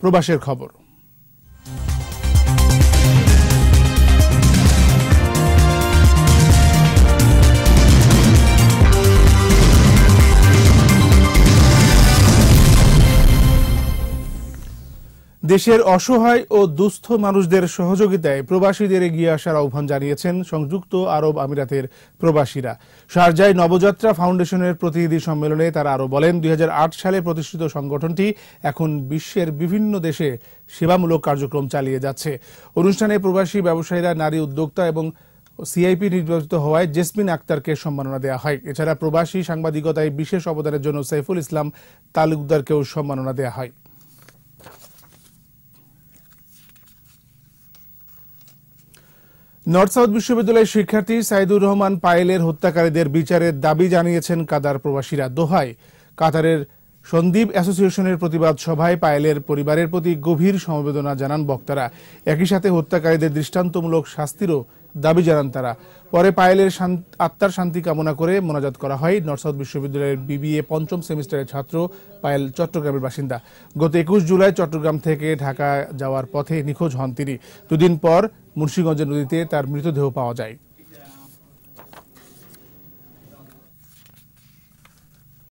প্রবাসের খবর দেশের অসহায় ও দুস্থ মানুষদের সহযোগিতায় প্রবাসীদের এগিয়ে আসার আহ্বান জানিয়েছেন সংযুক্ত আরব আমিরাতের প্রবাসীরা শারজায় নবযাত্রা ফাউন্ডেশনের প্রতিনিধি সম্মেলনে তারা আরও বলেন দুই সালে প্রতিষ্ঠিত সংগঠনটি এখন বিশ্বের বিভিন্ন দেশে সেবামূলক কার্যক্রম চালিয়ে যাচ্ছে অনুষ্ঠানে প্রবাসী ব্যবসায়ীরা নারী উদ্যোক্তা এবং সিআইপি নির্বাচিত হওয়ায় জেসমিন আক্তারকে সম্মাননা দেওয়া হয় এছাড়া প্রবাসী সাংবাদিকতায় বিশেষ অবদানের জন্য সাইফুল ইসলাম তালুকদারকেও সম্মাননা দেওয়া হয় নর্থ সাউথ বিশ্ববিদ্যালয়ের শিক্ষার্থী সাইদুর রহমান পায়েলের হত্যাকারীদের বিচারের দাবি জানিয়েছেন কাদার প্রবাসীরা দোহায় কাতারের সন্দীপ অ্যাসোসিয়েশনের প্রতিবাদ সভায় পায়েলের পরিবারের প্রতি গভীর সমবেদনা জানান বক্তারা একই সাথে হত্যাকারীদের দৃষ্টান্তমূলক শাস্তিরও দাবি জানান তারা পরে পায়েলের আত্মার শান্তি কামনা করে মোনাজাত করা হয় নর্থ সাউথ বিশ্ববিদ্যালয়ের বিবিএ পঞ্চম সেমিস্টারের ছাত্র পায়েল চট্টগ্রামের বাসিন্দা গত একুশ জুলাই চট্টগ্রাম থেকে ঢাকা যাওয়ার পথে নিখোঁজ হন তিনি দুদিন পর মুন্সীগঞ্জের নদীতে তার মৃতদেহ পাওয়া যায়